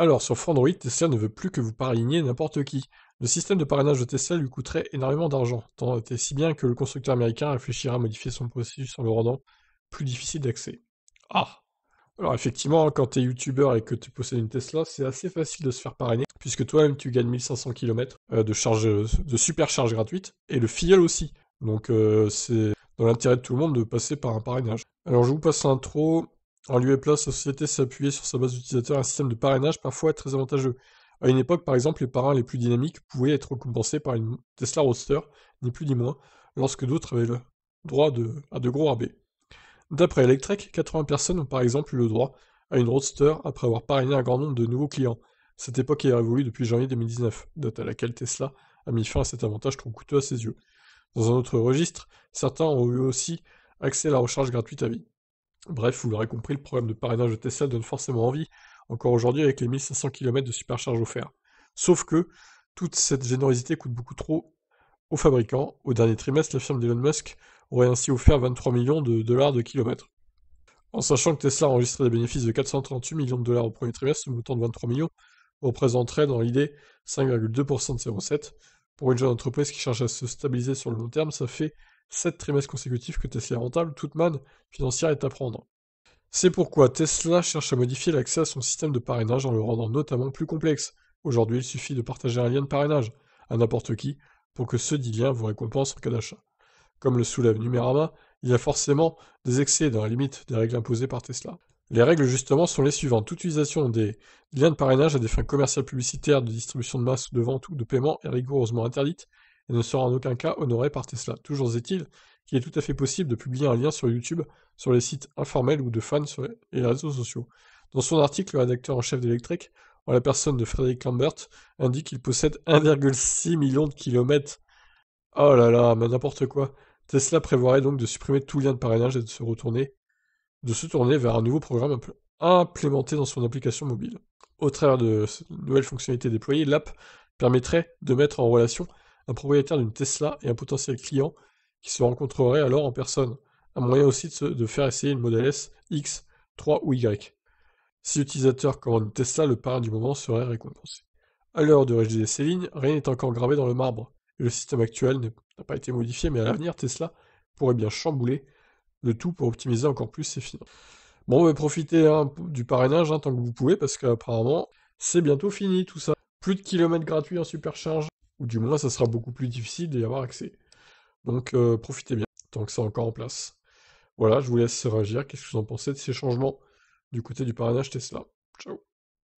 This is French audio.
Alors, sur Frandroid, Tesla ne veut plus que vous parrainiez n'importe qui. Le système de parrainage de Tesla lui coûterait énormément d'argent, tant était si bien que le constructeur américain réfléchira à modifier son processus en le rendant plus difficile d'accès. Ah Alors effectivement, hein, quand tu es youtubeur et que tu possèdes une Tesla, c'est assez facile de se faire parrainer, puisque toi-même tu gagnes 1500 km euh, de charge, de supercharge gratuite, et le filleul aussi. Donc euh, c'est dans l'intérêt de tout le monde de passer par un parrainage. Alors je vous passe l'intro, en lieu et place, la société s'appuyait sur sa base d'utilisateurs un système de parrainage parfois très avantageux. À une époque, par exemple, les parrains les plus dynamiques pouvaient être récompensés par une Tesla Roadster, ni plus ni moins, lorsque d'autres avaient le droit à de gros rabais. D'après Electrek, 80 personnes ont par exemple eu le droit à une Roadster après avoir parrainé un grand nombre de nouveaux clients. Cette époque est révolue depuis janvier 2019, date à laquelle Tesla a mis fin à cet avantage trop coûteux à ses yeux. Dans un autre registre, certains ont eu aussi accès à la recharge gratuite à vie. Bref, vous l'aurez compris, le problème de parrainage de Tesla donne forcément envie, encore aujourd'hui avec les 1500 km de supercharge offerts. Sauf que toute cette générosité coûte beaucoup trop aux fabricants. Au dernier trimestre, la firme d'Elon Musk aurait ainsi offert 23 millions de dollars de kilomètres. En sachant que Tesla a enregistré des bénéfices de 438 millions de dollars au premier trimestre, ce montant de 23 millions représenterait dans l'idée 5,2% de ses recettes. Pour une jeune entreprise qui cherche à se stabiliser sur le long terme, ça fait Sept trimestres consécutifs que Tesla est rentable, toute manne financière est à prendre. C'est pourquoi Tesla cherche à modifier l'accès à son système de parrainage en le rendant notamment plus complexe. Aujourd'hui, il suffit de partager un lien de parrainage à n'importe qui pour que ce dit lien vous récompense en cas d'achat. Comme le soulève Numérama, il y a forcément des excès dans la limite des règles imposées par Tesla. Les règles justement sont les suivantes. Toute utilisation des liens de parrainage à des fins commerciales publicitaires, de distribution de masse, de vente ou de paiement est rigoureusement interdite et ne sera en aucun cas honoré par Tesla. Toujours est-il qu'il est tout à fait possible de publier un lien sur YouTube, sur les sites informels ou de fans sur les, et les réseaux sociaux. Dans son article, le rédacteur en chef d'Electric, en la personne de Frédéric Lambert, indique qu'il possède 1,6 million de kilomètres. Oh là là, mais n'importe quoi. Tesla prévoirait donc de supprimer tout lien de parrainage et de se retourner, de se tourner vers un nouveau programme implémenté dans son application mobile. Au travers de cette nouvelle fonctionnalité déployée, l'app permettrait de mettre en relation un propriétaire d'une Tesla et un potentiel client qui se rencontrerait alors en personne. Un moyen aussi de, faire essayer une Model S, X, 3 ou Y. Si l'utilisateur commande une Tesla, le parrain du moment serait récompensé. À l'heure de rédiger ces lignes, rien n'est encore gravé dans le marbre, et le système actuel n'a pas été modifié, mais à l'avenir, Tesla pourrait bien chambouler le tout pour optimiser encore plus ses finances. Bon, profitez hein, du parrainage hein, tant que vous pouvez, parce qu'apparemment, c'est bientôt fini tout ça. Plus de kilomètres gratuits en supercharge, ou du moins, ça sera beaucoup plus difficile d'y avoir accès. Donc, euh, profitez bien, tant que c'est encore en place. Voilà, je vous laisse réagir. Qu'est-ce que vous en pensez de ces changements du côté du parrainage Tesla Ciao